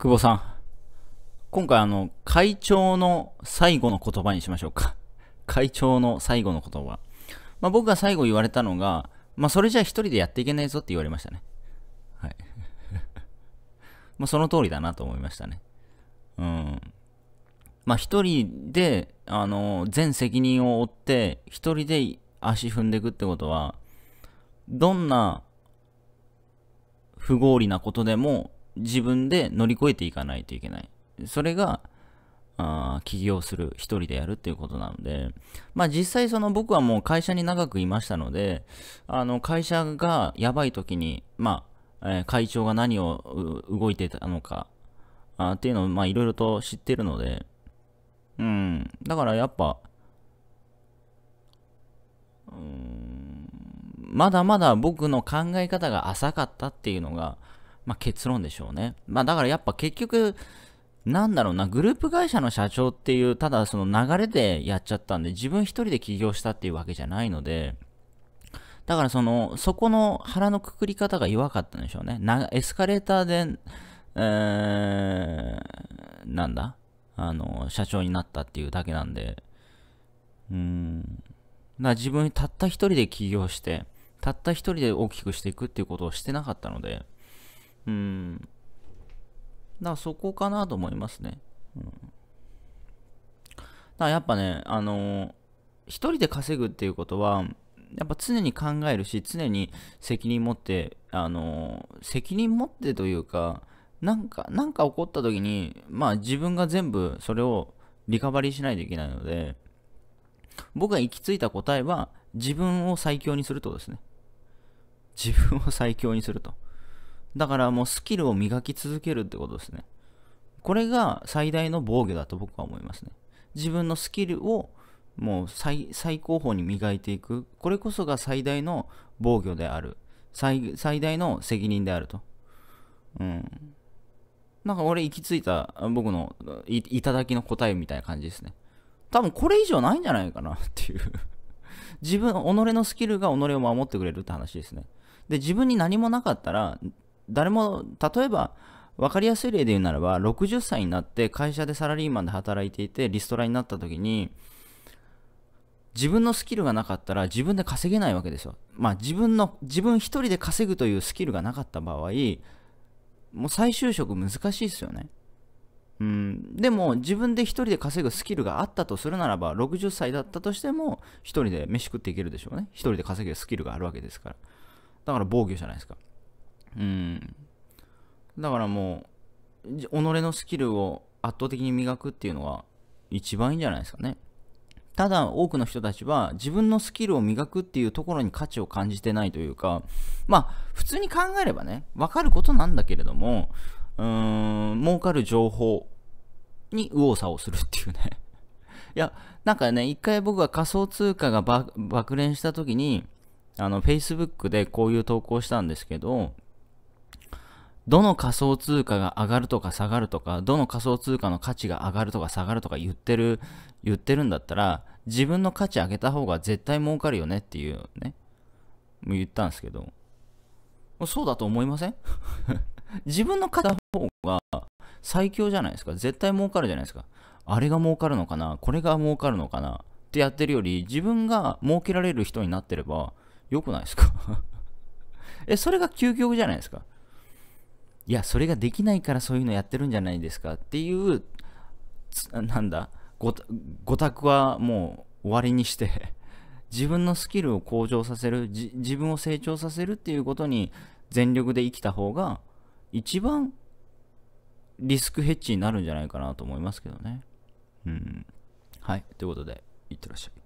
久保さん。今回あの、会長の最後の言葉にしましょうか。会長の最後の言葉。まあ、僕が最後言われたのが、まあ、それじゃ一人でやっていけないぞって言われましたね。はい。まあ、その通りだなと思いましたね。うん。まあ、一人で、あの、全責任を負って、一人で足踏んでいくってことは、どんな不合理なことでも自分で乗り越えていかないといけない。それが、あ起業する、一人でやるっていうことなので、まあ実際その僕はもう会社に長くいましたので、あの会社がやばい時に、まあ、えー、会長が何を動いてたのか、あっていうのをまあいろいろと知ってるので、うん、だからやっぱ、うん、まだまだ僕の考え方が浅かったっていうのが、まあ、結論でしょうね。まあ、だからやっぱ結局、なんだろうな、グループ会社の社長っていう、ただその流れでやっちゃったんで、自分一人で起業したっていうわけじゃないので、だからその、そこの腹のくくり方が弱かったんでしょうね。なエスカレーターで、えー、なんだあの、社長になったっていうだけなんで、うん。だ自分たった一人で起業して、たった一人で大きくしていくっていうことをしてなかったので、うん。だからそこかなと思いますね。うん、だからやっぱね、あのー、一人で稼ぐっていうことは、やっぱ常に考えるし、常に責任持って、あのー、責任持ってというか、なんか、なんか起こった時に、まあ自分が全部それをリカバリーしないといけないので、僕が行き着いた答えは、自分を最強にするとですね。自分を最強にすると。だからもうスキルを磨き続けるってことですね。これが最大の防御だと僕は思いますね。自分のスキルをもう最高峰に磨いていく。これこそが最大の防御である。最大の責任であると。うん。なんか俺行き着いた僕のいただきの答えみたいな感じですね。多分これ以上ないんじゃないかなっていう自分、己のスキルが己を守ってくれるって話ですね。で、自分に何もなかったら、誰も、例えば、分かりやすい例で言うならば、60歳になって会社でサラリーマンで働いていて、リストラになった時に、自分のスキルがなかったら自分で稼げないわけですよ。まあ自分の、自分一人で稼ぐというスキルがなかった場合、もう再就職難しいですよね。うん、でも自分で一人で稼ぐスキルがあったとするならば60歳だったとしても一人で飯食っていけるでしょうね一人で稼げるスキルがあるわけですからだから防御じゃないですかうんだからもう己のスキルを圧倒的に磨くっていうのは一番いいんじゃないですかねただ多くの人たちは自分のスキルを磨くっていうところに価値を感じてないというかまあ普通に考えればね分かることなんだけれどもうーん儲かる情報に右往左往するっていうね いやなんかね一回僕が仮想通貨が爆連した時にあの Facebook でこういう投稿したんですけどどの仮想通貨が上がるとか下がるとか、どの仮想通貨の価値が上がるとか下がるとか言ってる、言ってるんだったら、自分の価値上げた方が絶対儲かるよねっていうね、言ったんですけど、そうだと思いません 自分の価値た方が最強じゃないですか。絶対儲かるじゃないですか。あれが儲かるのかなこれが儲かるのかなってやってるより、自分が儲けられる人になってれば、良くないですか え、それが究極じゃないですか。いや、それができないからそういうのやってるんじゃないですかっていう、なんだ、ご、ごくはもう終わりにして 自分のスキルを向上させる自分を成長させるっていうことに全力で生きた方が、一番リスクヘッジになるんじゃないかなと思いますけどね。うん。はい。ということで、いってらっしゃい。